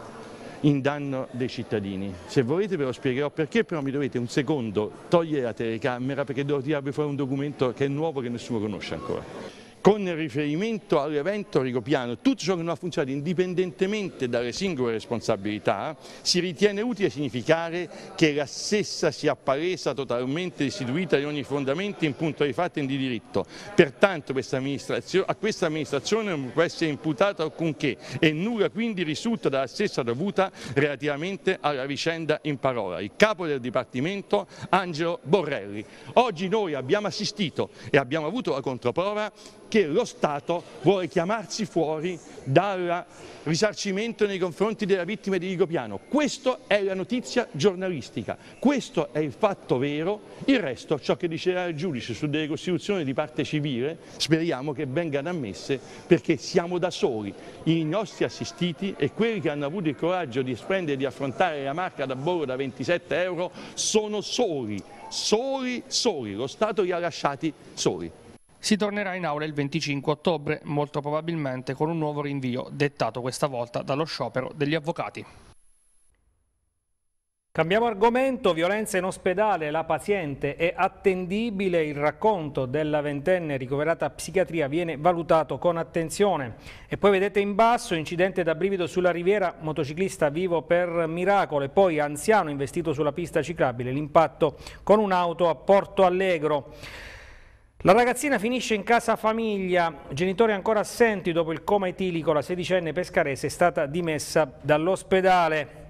in danno dei cittadini. Se volete ve lo spiegherò perché, però mi dovete un secondo togliere la telecamera perché devo tirarvi fuori un documento che è nuovo che nessuno conosce ancora con riferimento all'evento rigopiano, tutto ciò che non ha funzionato indipendentemente dalle singole responsabilità, si ritiene utile significare che la stessa sia palesa totalmente istituita di ogni fondamento in punto di fatto e di diritto. Pertanto questa a questa amministrazione non può essere imputata alcunché e nulla quindi risulta dalla stessa dovuta relativamente alla vicenda in parola. Il capo del Dipartimento Angelo Borrelli. Oggi noi abbiamo assistito e abbiamo avuto la controprova che lo Stato vuole chiamarsi fuori dal risarcimento nei confronti della vittima di Rigopiano. Questa è la notizia giornalistica, questo è il fatto vero, il resto ciò che diceva il giudice su delle costituzioni di parte civile speriamo che vengano ammesse perché siamo da soli, i nostri assistiti e quelli che hanno avuto il coraggio di spendere e di affrontare la marca da bollo da 27 euro sono soli, soli, soli, lo Stato li ha lasciati soli. Si tornerà in aula il 25 ottobre, molto probabilmente con un nuovo rinvio, dettato questa volta dallo sciopero degli avvocati. Cambiamo argomento, violenza in ospedale, la paziente è attendibile, il racconto della ventenne ricoverata a psichiatria viene valutato con attenzione. E poi vedete in basso, incidente da brivido sulla riviera, motociclista vivo per miracolo e poi anziano investito sulla pista ciclabile, l'impatto con un'auto a Porto Allegro. La ragazzina finisce in casa famiglia, genitori ancora assenti dopo il coma etilico, la sedicenne pescarese è stata dimessa dall'ospedale.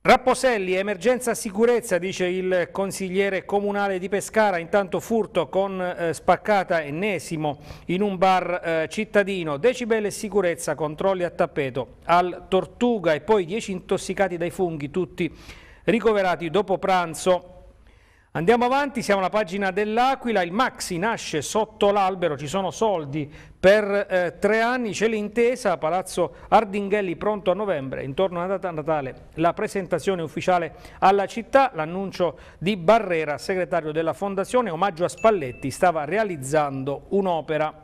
Rapposelli, emergenza sicurezza, dice il consigliere comunale di Pescara, intanto furto con eh, spaccata ennesimo in un bar eh, cittadino, decibel e sicurezza, controlli a tappeto al Tortuga e poi 10 intossicati dai funghi, tutti ricoverati dopo pranzo Andiamo avanti, siamo alla pagina dell'Aquila, il Maxi nasce sotto l'albero, ci sono soldi per eh, tre anni, c'è l'intesa, Palazzo Ardinghelli pronto a novembre, intorno alla data Natale la presentazione ufficiale alla città, l'annuncio di Barrera, segretario della fondazione, omaggio a Spalletti, stava realizzando un'opera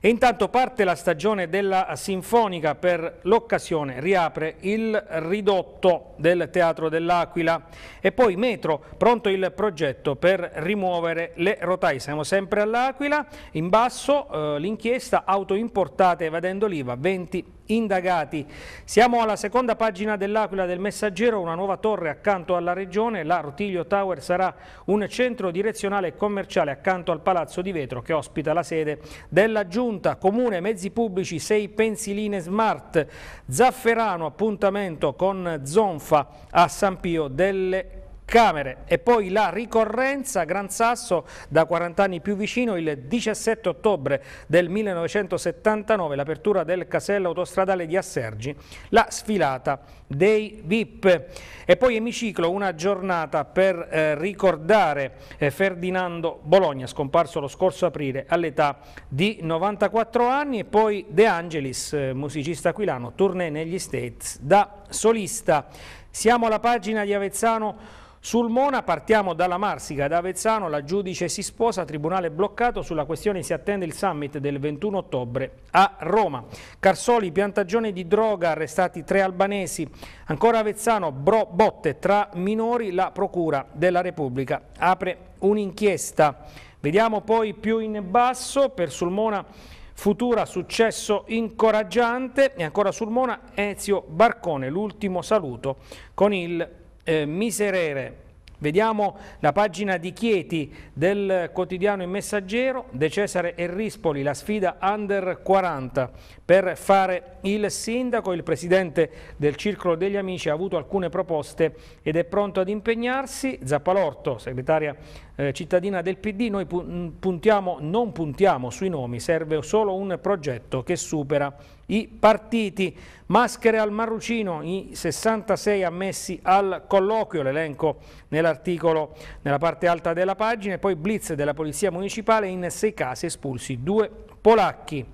e intanto parte la stagione della Sinfonica, per l'occasione riapre il ridotto del Teatro dell'Aquila e poi Metro, pronto il progetto per rimuovere le rotaie. Siamo sempre all'Aquila, in basso eh, l'inchiesta auto importate evadendo l'IVA, 20 indagati. Siamo alla seconda pagina dell'Aquila del Messaggero, una nuova torre accanto alla regione, la Rutilio Tower sarà un centro direzionale e commerciale accanto al Palazzo di Vetro che ospita la sede della Giunta, Comune, mezzi pubblici, sei pensiline smart, Zafferano appuntamento con Zonfa a San Pio delle Camere e poi la ricorrenza Gran Sasso da 40 anni più vicino il 17 ottobre del 1979 l'apertura del casello autostradale di Assergi la sfilata dei VIP e poi Emiciclo una giornata per eh, ricordare eh, Ferdinando Bologna scomparso lo scorso aprile all'età di 94 anni e poi De Angelis eh, musicista aquilano tournée negli States da solista siamo alla pagina di Avezzano sul Mona partiamo dalla Marsica, da Avezzano la giudice si sposa, tribunale bloccato, sulla questione si attende il summit del 21 ottobre a Roma. Carsoli, piantagione di droga, arrestati tre albanesi. Ancora Avezzano, bro, botte tra minori, la Procura della Repubblica apre un'inchiesta. Vediamo poi più in basso per Sulmona futura successo incoraggiante e ancora Sulmona Ezio Barcone, l'ultimo saluto con il eh, miserere. Vediamo la pagina di Chieti del quotidiano Il Messaggero, De Cesare e Rispoli, la sfida under 40 per fare il sindaco. Il presidente del Circolo degli Amici ha avuto alcune proposte ed è pronto ad impegnarsi. Zappalorto, segretaria eh, cittadina del PD, noi mm, puntiamo, non puntiamo sui nomi, serve solo un progetto che supera i partiti. Maschere al Marrucino, i 66 ammessi al colloquio, l'elenco nell'articolo nella parte alta della pagina, e poi blitz della Polizia Municipale in sei casi espulsi due polacchi.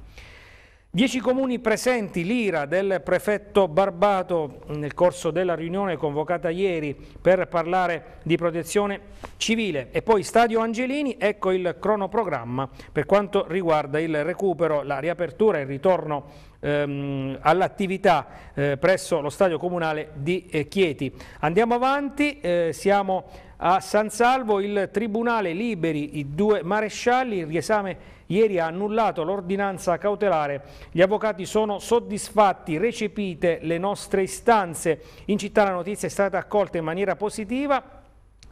Dieci comuni presenti l'ira del prefetto Barbato nel corso della riunione convocata ieri per parlare di protezione civile e poi Stadio Angelini, ecco il cronoprogramma per quanto riguarda il recupero, la riapertura e il ritorno ehm, all'attività eh, presso lo Stadio Comunale di eh, Chieti. Andiamo avanti, eh, siamo a San Salvo, il Tribunale liberi i due marescialli, il riesame ieri ha annullato l'ordinanza cautelare. Gli avvocati sono soddisfatti, recepite le nostre istanze. In città la notizia è stata accolta in maniera positiva.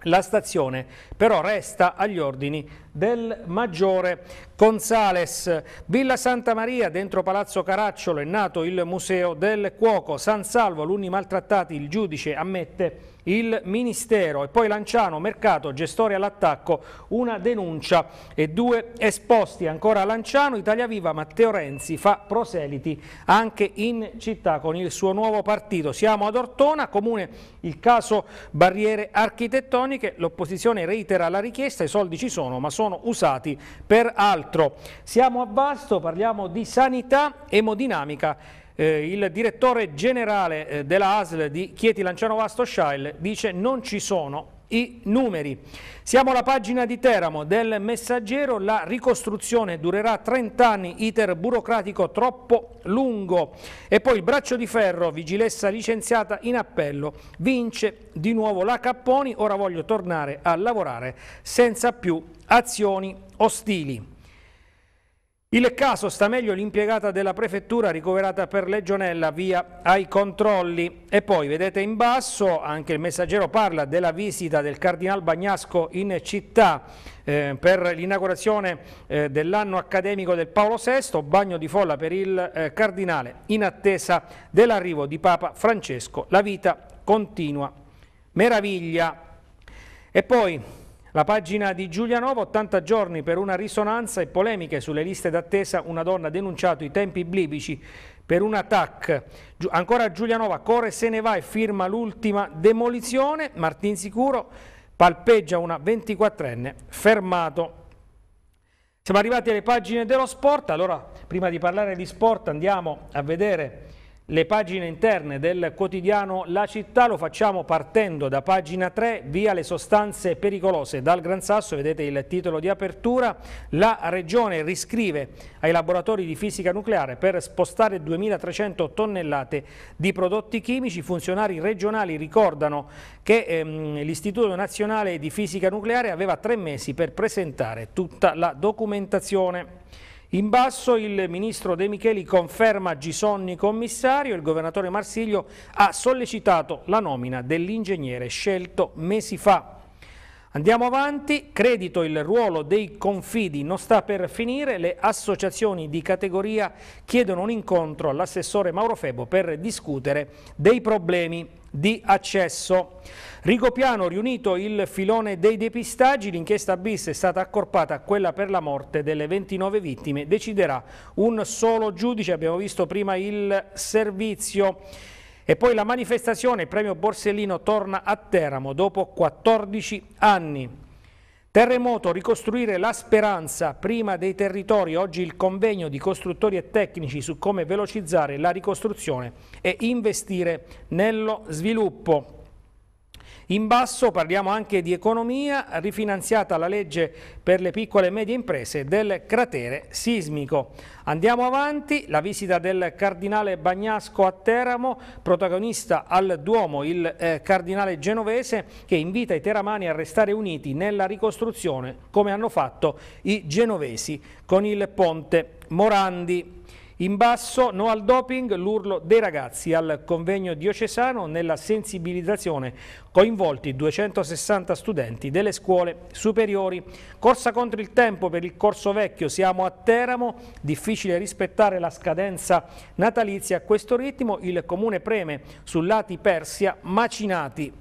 La stazione però resta agli ordini del maggiore Gonzales. Villa Santa Maria, dentro Palazzo Caracciolo, è nato il Museo del Cuoco. San Salvo, l'Uni Maltrattati, il giudice ammette il Ministero e poi Lanciano, Mercato, gestore all'attacco, una denuncia e due esposti ancora Lanciano, Italia Viva, Matteo Renzi fa proseliti anche in città con il suo nuovo partito. Siamo ad Ortona, comune il caso barriere architettoniche, l'opposizione reitera la richiesta, i soldi ci sono ma sono usati per altro. Siamo a Basto, parliamo di sanità emodinamica eh, il direttore generale eh, della ASL di Chieti Lanciano Vasto Sciail dice non ci sono i numeri. Siamo alla pagina di Teramo del Messaggero, la ricostruzione durerà 30 anni, iter burocratico troppo lungo. E poi il braccio di ferro, vigilessa licenziata in appello, vince di nuovo la Capponi, ora voglio tornare a lavorare senza più azioni ostili. Il caso sta meglio l'impiegata della prefettura ricoverata per legionella via ai controlli. E poi vedete in basso, anche il messaggero parla della visita del Cardinal Bagnasco in città eh, per l'inaugurazione eh, dell'anno accademico del Paolo VI, bagno di folla per il eh, Cardinale in attesa dell'arrivo di Papa Francesco. La vita continua. Meraviglia. E poi la pagina di Giulianova, 80 giorni per una risonanza e polemiche sulle liste d'attesa, una donna ha denunciato i tempi biblici per un attacco. Gi ancora Giulianova, corre, se ne va e firma l'ultima demolizione, Martin Sicuro palpeggia una 24enne fermato. Siamo arrivati alle pagine dello sport, allora prima di parlare di sport andiamo a vedere le pagine interne del quotidiano La Città, lo facciamo partendo da pagina 3, via le sostanze pericolose. Dal Gran Sasso, vedete il titolo di apertura, la Regione riscrive ai laboratori di fisica nucleare per spostare 2.300 tonnellate di prodotti chimici. Funzionari regionali ricordano che ehm, l'Istituto Nazionale di Fisica Nucleare aveva tre mesi per presentare tutta la documentazione. In basso il ministro De Micheli conferma Gisonni commissario, il governatore Marsiglio ha sollecitato la nomina dell'ingegnere scelto mesi fa. Andiamo avanti, credito il ruolo dei confidi non sta per finire, le associazioni di categoria chiedono un incontro all'assessore Mauro Febo per discutere dei problemi di accesso. Rigopiano riunito il filone dei depistaggi, l'inchiesta bis è stata accorpata a quella per la morte delle 29 vittime, deciderà un solo giudice, abbiamo visto prima il servizio e poi la manifestazione, il premio Borsellino torna a Teramo dopo 14 anni. Terremoto, ricostruire la speranza prima dei territori, oggi il convegno di costruttori e tecnici su come velocizzare la ricostruzione e investire nello sviluppo. In basso parliamo anche di economia, rifinanziata la legge per le piccole e medie imprese del cratere sismico. Andiamo avanti, la visita del cardinale Bagnasco a Teramo, protagonista al Duomo il eh, cardinale genovese che invita i teramani a restare uniti nella ricostruzione come hanno fatto i genovesi con il ponte Morandi. In basso, no al doping, l'urlo dei ragazzi al convegno diocesano nella sensibilizzazione coinvolti 260 studenti delle scuole superiori. Corsa contro il tempo per il corso vecchio, siamo a Teramo, difficile rispettare la scadenza natalizia. A questo ritmo il comune preme sull'Ati Persia Macinati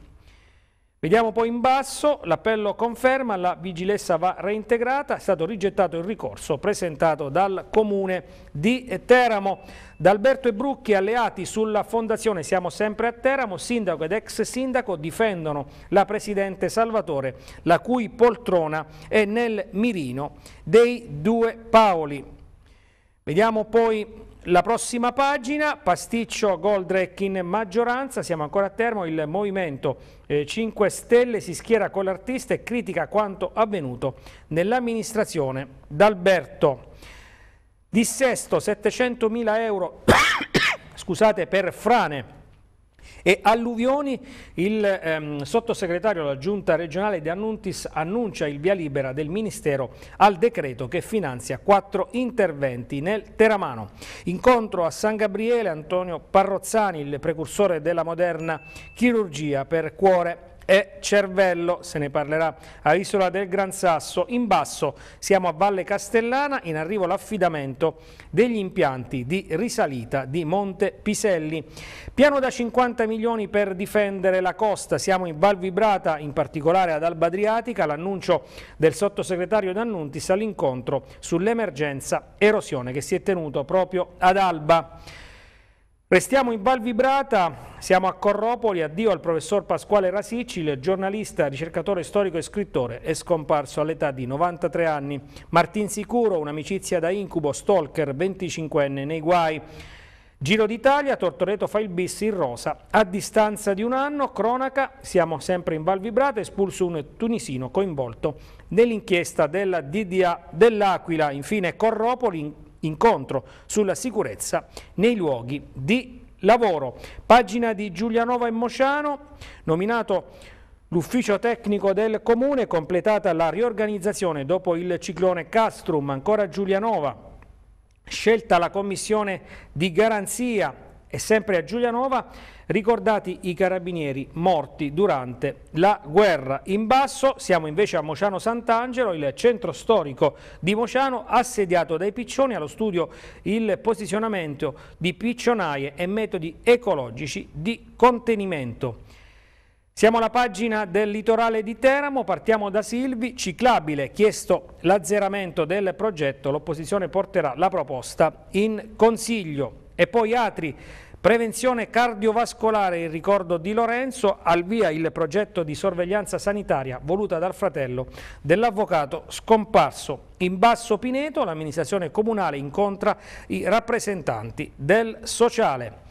Vediamo poi in basso, l'appello conferma, la vigilessa va reintegrata, è stato rigettato il ricorso presentato dal Comune di Teramo. Da Alberto e Brucchi, alleati sulla Fondazione Siamo Sempre a Teramo, sindaco ed ex sindaco difendono la Presidente Salvatore, la cui poltrona è nel mirino dei due Paoli. Vediamo poi la prossima pagina, pasticcio Goldrake in maggioranza, siamo ancora a Termo, il Movimento 5 eh, Stelle si schiera con l'artista e critica quanto avvenuto nell'amministrazione d'Alberto. Dissesto 700.000 euro scusate, per frane e alluvioni, il ehm, sottosegretario della giunta regionale De Annuntis annuncia il via libera del Ministero al decreto che finanzia quattro interventi nel Teramano. Incontro a San Gabriele, Antonio Parrozzani, il precursore della moderna chirurgia per cuore e Cervello, se ne parlerà a Isola del Gran Sasso. In basso siamo a Valle Castellana, in arrivo l'affidamento degli impianti di risalita di Monte Piselli. Piano da 50 milioni per difendere la costa, siamo in Val Vibrata, in particolare ad Alba Adriatica, l'annuncio del sottosegretario D'Annuntis all'incontro sull'emergenza erosione che si è tenuto proprio ad Alba. Restiamo in Val Vibrata, siamo a Corropoli, addio al professor Pasquale Rasicci, il giornalista, ricercatore storico e scrittore, è scomparso all'età di 93 anni. Martin Sicuro, un'amicizia da incubo, stalker, 25enne, nei guai. Giro d'Italia, Tortoreto fa il bis in rosa. A distanza di un anno, cronaca, siamo sempre in Val Vibrata, espulso un tunisino coinvolto nell'inchiesta della DDA dell'Aquila. Infine Corropoli, incontro sulla sicurezza nei luoghi di lavoro. Pagina di Giulianova e Mosciano, nominato L'ufficio tecnico del comune, completata la riorganizzazione dopo il ciclone Castrum, ancora Giulianova, scelta la commissione di garanzia e sempre a Giulianova ricordati i carabinieri morti durante la guerra. In basso siamo invece a Mociano Sant'Angelo, il centro storico di Mociano assediato dai piccioni, allo studio il posizionamento di piccionaie e metodi ecologici di contenimento. Siamo alla pagina del litorale di Teramo, partiamo da Silvi, ciclabile, chiesto l'azzeramento del progetto, l'opposizione porterà la proposta in consiglio. E poi Atri, prevenzione cardiovascolare in ricordo di Lorenzo, al via il progetto di sorveglianza sanitaria voluta dal fratello dell'avvocato scomparso. In Basso Pineto l'amministrazione comunale incontra i rappresentanti del sociale.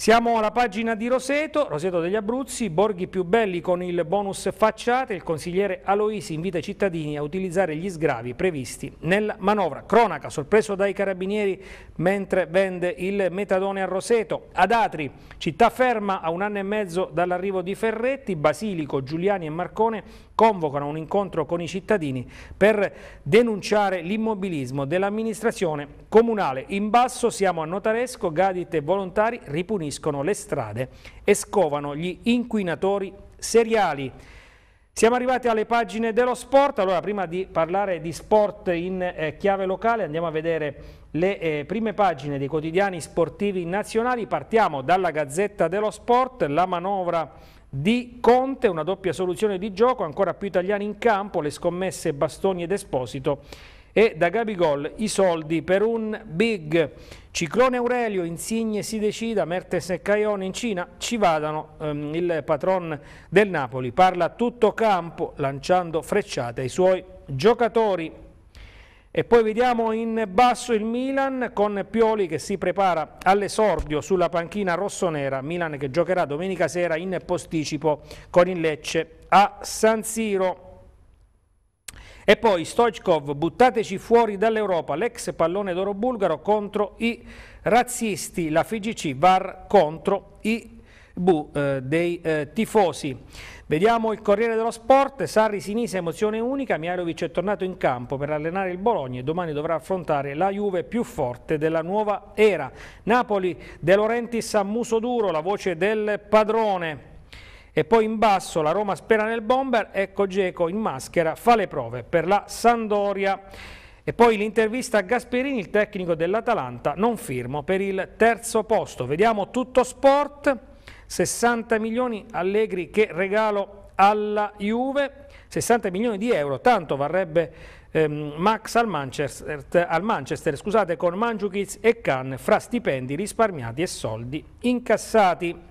Siamo alla pagina di Roseto, Roseto degli Abruzzi, borghi più belli con il bonus facciate, il consigliere Aloisi invita i cittadini a utilizzare gli sgravi previsti nella manovra. Cronaca, sorpreso dai carabinieri mentre vende il metadone a Roseto. Ad Atri, città ferma a un anno e mezzo dall'arrivo di Ferretti, Basilico, Giuliani e Marcone convocano un incontro con i cittadini per denunciare l'immobilismo dell'amministrazione comunale. In basso siamo a Notaresco, Gadit e volontari ripuniscono le strade e scovano gli inquinatori seriali. Siamo arrivati alle pagine dello sport, allora prima di parlare di sport in eh, chiave locale andiamo a vedere le eh, prime pagine dei quotidiani sportivi nazionali, partiamo dalla Gazzetta dello Sport, la manovra di Conte, una doppia soluzione di gioco, ancora più italiani in campo, le scommesse Bastoni ed Esposito e da Gabigol i soldi per un big. Ciclone Aurelio, Insigne si decida, Mertes e Caione in Cina ci vadano, ehm, il patron del Napoli parla a tutto campo lanciando frecciate ai suoi giocatori. E poi vediamo in basso il Milan con Pioli che si prepara all'esordio sulla panchina rossonera. Milan che giocherà domenica sera in posticipo con il Lecce a San Siro. E poi Stoichkov, buttateci fuori dall'Europa, l'ex pallone d'oro bulgaro contro i razzisti, la FGC VAR contro i razzisti bu eh, dei eh, tifosi. Vediamo il Corriere dello Sport, Sarri Sinisa emozione unica, Miarovic è tornato in campo per allenare il Bologna e domani dovrà affrontare la Juve più forte della nuova era. Napoli, De Laurentiis a muso duro, la voce del padrone. E poi in basso la Roma spera nel bomber, ecco Geco in maschera, fa le prove per la Sandoria. E poi l'intervista a Gasperini, il tecnico dell'Atalanta, non firmo per il terzo posto. Vediamo tutto sport. 60 milioni Allegri che regalo alla Juve, 60 milioni di euro, tanto varrebbe ehm, Max al Manchester, al Manchester scusate, con Mangiukic e Khan fra stipendi risparmiati e soldi incassati.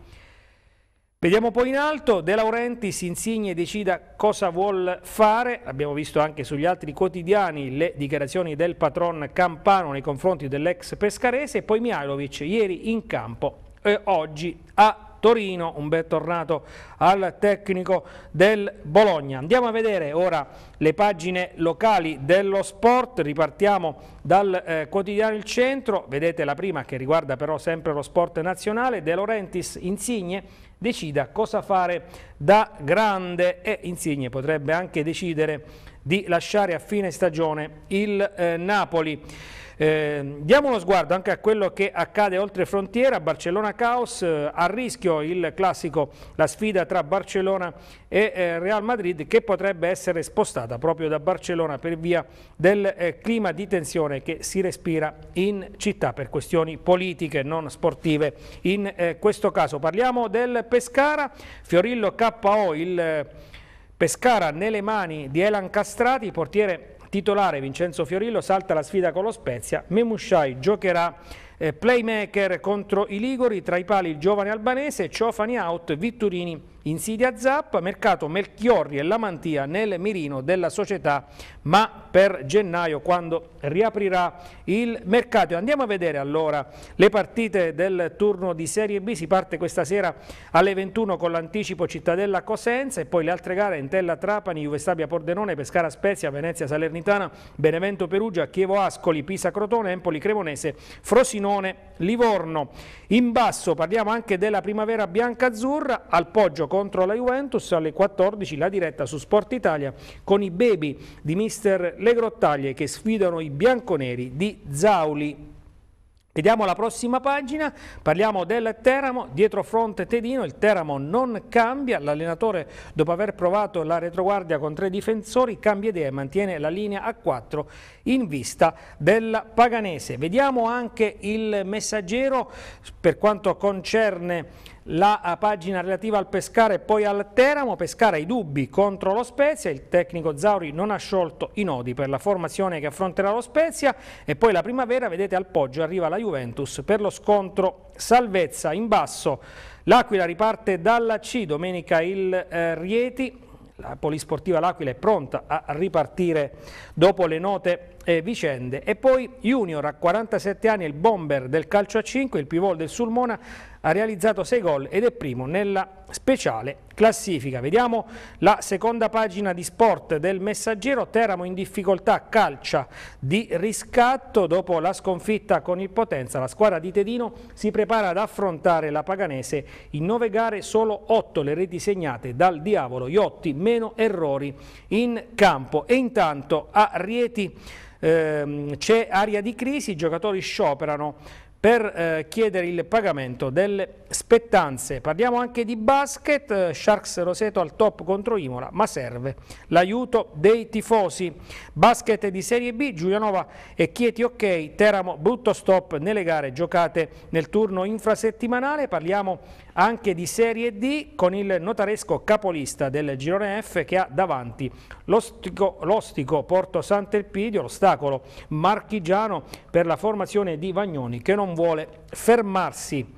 Vediamo poi in alto, De Laurenti si insigne e decida cosa vuol fare, abbiamo visto anche sugli altri quotidiani le dichiarazioni del patron Campano nei confronti dell'ex pescarese e poi Mialovic ieri in campo e oggi a Torino, un bel tornato al tecnico del Bologna. Andiamo a vedere ora le pagine locali dello sport, ripartiamo dal eh, quotidiano Il Centro, vedete la prima che riguarda però sempre lo sport nazionale, De Laurentiis Insigne decida cosa fare da grande e Insigne potrebbe anche decidere di lasciare a fine stagione il eh, Napoli. Eh, diamo uno sguardo anche a quello che accade oltre frontiera, Barcellona Caos, eh, a rischio il classico, la sfida tra Barcellona e eh, Real Madrid che potrebbe essere spostata proprio da Barcellona per via del eh, clima di tensione che si respira in città per questioni politiche, non sportive. In eh, questo caso parliamo del Pescara, Fiorillo KO, il eh, Pescara nelle mani di Elan Castrati, portiere Titolare Vincenzo Fiorillo salta la sfida con lo Spezia, Memushai giocherà eh, playmaker contro i Liguri, tra i pali il giovane albanese, Ciofani out, Vitturini Insidia Zappa, mercato Melchiorri e la Mantia nel mirino della società, ma per gennaio quando riaprirà il mercato. Andiamo a vedere allora le partite del turno di Serie B, si parte questa sera alle 21 con l'anticipo Cittadella Cosenza e poi le altre gare Entella Trapani, Juve Stabia Pordenone, Pescara Spezia, Venezia Salernitana, Benevento Perugia, Chievo Ascoli, Pisa Crotone, Empoli Cremonese, Frosinone, Livorno. In basso parliamo anche della primavera bianca-azzurra, al Poggio con contro la Juventus, alle 14 la diretta su Sport Italia con i baby di mister Legrottaglie che sfidano i bianconeri di Zauli. Vediamo la prossima pagina, parliamo del Teramo, dietro fronte Tedino, il Teramo non cambia, l'allenatore dopo aver provato la retroguardia con tre difensori cambia idea e mantiene la linea a 4 in vista del Paganese. Vediamo anche il messaggero per quanto concerne la eh, pagina relativa al Pescara e poi al Teramo, Pescara i dubbi contro lo Spezia, il tecnico Zauri non ha sciolto i nodi per la formazione che affronterà lo Spezia e poi la primavera, vedete al Poggio arriva la Juventus per lo scontro salvezza in basso, l'Aquila riparte dalla C, domenica il eh, Rieti, la polisportiva L'Aquila è pronta a ripartire dopo le note eh, vicende. E poi Junior a 47 anni, il bomber del calcio a 5, il pivot del Sulmona, ha realizzato 6 gol ed è primo nella speciale classifica. Vediamo la seconda pagina di sport del messaggero, Teramo in difficoltà, calcia di riscatto dopo la sconfitta con il Potenza, la squadra di Tedino si prepara ad affrontare la Paganese in 9 gare, solo 8 le reti segnate dal diavolo, Iotti meno errori in campo e intanto a Rieti Ehm, c'è aria di crisi, i giocatori scioperano per eh, chiedere il pagamento delle spettanze. Parliamo anche di basket, Sharks Roseto al top contro Imola, ma serve l'aiuto dei tifosi. Basket di Serie B, Giulianova e Chieti ok, Teramo brutto stop nelle gare giocate nel turno infrasettimanale. Parliamo anche di Serie D con il notaresco capolista del girone F che ha davanti l'ostico, Porto Sant'Elpidio, l'ostacolo marchigiano per la formazione di Vagnoni che non vuole fermarsi.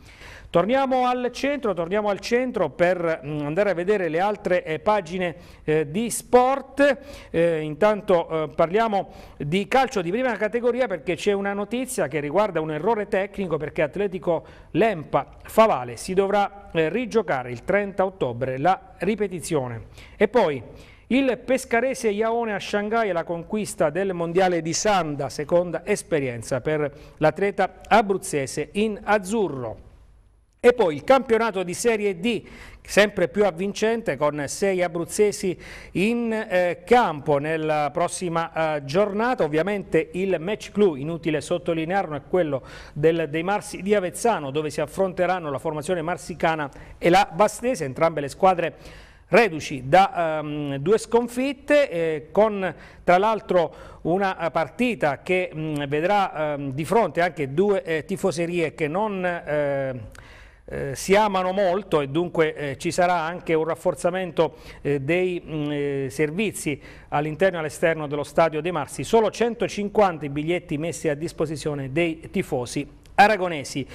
Torniamo al centro, torniamo al centro per mm, andare a vedere le altre eh, pagine eh, di sport, eh, intanto eh, parliamo di calcio di prima categoria perché c'è una notizia che riguarda un errore tecnico perché Atletico Lempa Favale si dovrà eh, rigiocare il 30 ottobre la ripetizione e poi il pescarese Iaone a Shanghai e la conquista del mondiale di Sanda, seconda esperienza per l'atleta abruzzese in azzurro. E poi il campionato di Serie D, sempre più avvincente, con sei abruzzesi in eh, campo nella prossima eh, giornata. Ovviamente il match clou, inutile sottolinearlo, è quello del, dei Marsi di Avezzano, dove si affronteranno la formazione marsicana e la Bastese, entrambe le squadre reduci da um, due sconfitte eh, con tra l'altro una partita che mh, mm, vedrà um, di fronte anche due eh, tifoserie che non eh, eh si amano molto e dunque eh, ci sarà anche un rafforzamento eh, dei mh, mm, servizi all'interno e all'esterno dello stadio De Marsi. Solo 150 i biglietti messi a disposizione dei tifosi aragonesi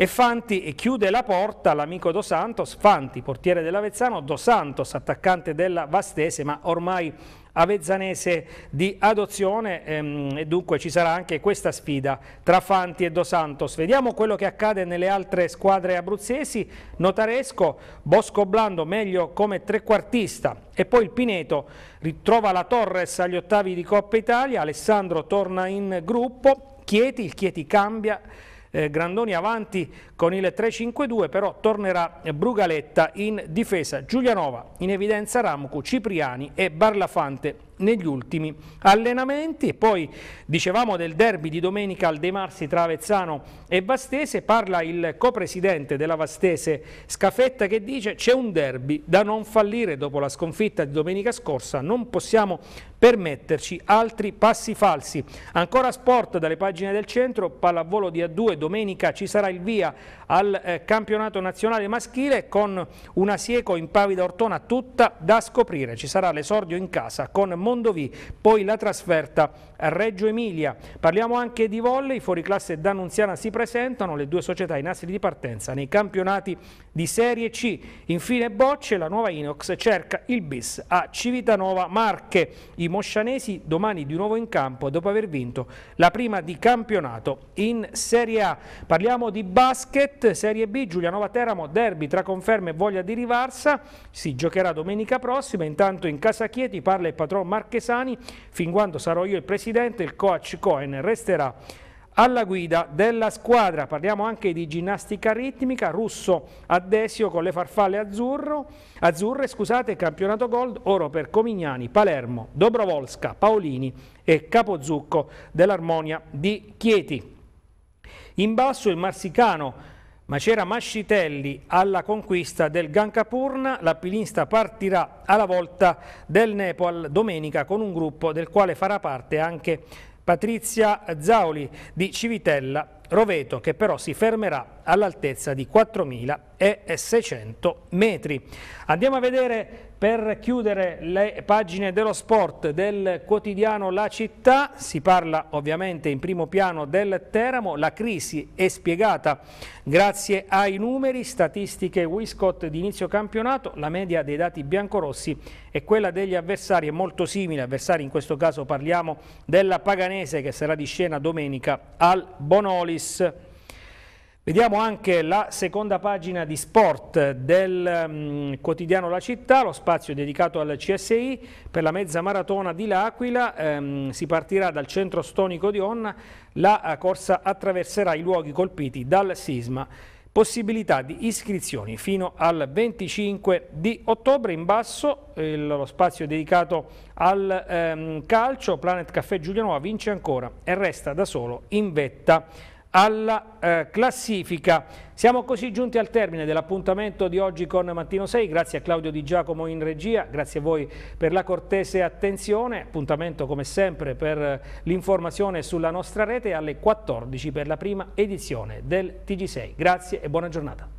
e Fanti chiude la porta l'amico Dos Santos, Fanti portiere dell'Avezzano, Dos Santos attaccante della Vastese ma ormai avezzanese di adozione ehm, e dunque ci sarà anche questa sfida tra Fanti e Dos Santos. Vediamo quello che accade nelle altre squadre abruzzesi, Notaresco, Bosco Blando meglio come trequartista e poi il Pineto ritrova la Torres agli ottavi di Coppa Italia, Alessandro torna in gruppo, Chieti, il Chieti cambia eh, Grandoni avanti con il 3-5-2, però tornerà Brugaletta in difesa. Giulianova in evidenza Ramucu, Cipriani e Barlafante negli ultimi allenamenti. E poi dicevamo del derby di domenica al De Marsi tra Avezzano e Vastese, parla il copresidente della Vastese Scafetta che dice c'è un derby da non fallire dopo la sconfitta di domenica scorsa, non possiamo permetterci altri passi falsi. Ancora sport dalle pagine del centro, pallavolo di A2, domenica ci sarà il via al eh, campionato nazionale maschile con una sieco in Pavida Ortona tutta da scoprire, ci sarà l'esordio in casa con Mondovì, poi la trasferta a Reggio Emilia. Parliamo anche di volley, fuori classe D'Annunziana si presentano, le due società in assi di partenza nei campionati di Serie C. Infine Bocce, la nuova Inox cerca il bis a Civitanova Marche. I moscianesi domani di nuovo in campo dopo aver vinto la prima di campionato in Serie A. Parliamo di basket, Serie B, Giulianova Teramo, derby tra conferme e voglia di rivarsa. Si giocherà domenica prossima, intanto in casa Chieti parla il patron Marco marchesani, fin quando sarò io il presidente, il coach Cohen resterà alla guida della squadra. Parliamo anche di ginnastica ritmica, Russo Adesio con le farfalle azzurro, azzurre, scusate, campionato gold, oro per Comignani, Palermo, Dobrovolska, Paolini e Capozucco dell'Armonia di Chieti. In basso il marsicano ma c'era Mascitelli alla conquista del Gankapurna, l'appinista partirà alla volta del Nepal domenica con un gruppo del quale farà parte anche Patrizia Zauli di Civitella Roveto che però si fermerà all'altezza di 4.600 metri. Andiamo a vedere per chiudere le pagine dello sport del quotidiano La Città, si parla ovviamente in primo piano del Teramo, la crisi è spiegata grazie ai numeri, statistiche Wiscott di inizio campionato, la media dei dati biancorossi e quella degli avversari è molto simile, avversari in questo caso parliamo della Paganese che sarà di scena domenica al Bonolis. Vediamo anche la seconda pagina di sport del um, quotidiano La Città, lo spazio dedicato al CSI. Per la mezza maratona di L'Aquila um, si partirà dal centro stonico di Onna, la eh, corsa attraverserà i luoghi colpiti dal sisma. Possibilità di iscrizioni fino al 25 di ottobre in basso il, lo spazio dedicato al um, calcio. Planet Caffè Giulianova vince ancora e resta da solo in vetta alla eh, classifica. Siamo così giunti al termine dell'appuntamento di oggi con Mattino 6, grazie a Claudio Di Giacomo in regia, grazie a voi per la cortese attenzione, appuntamento come sempre per eh, l'informazione sulla nostra rete alle 14 per la prima edizione del TG6. Grazie e buona giornata.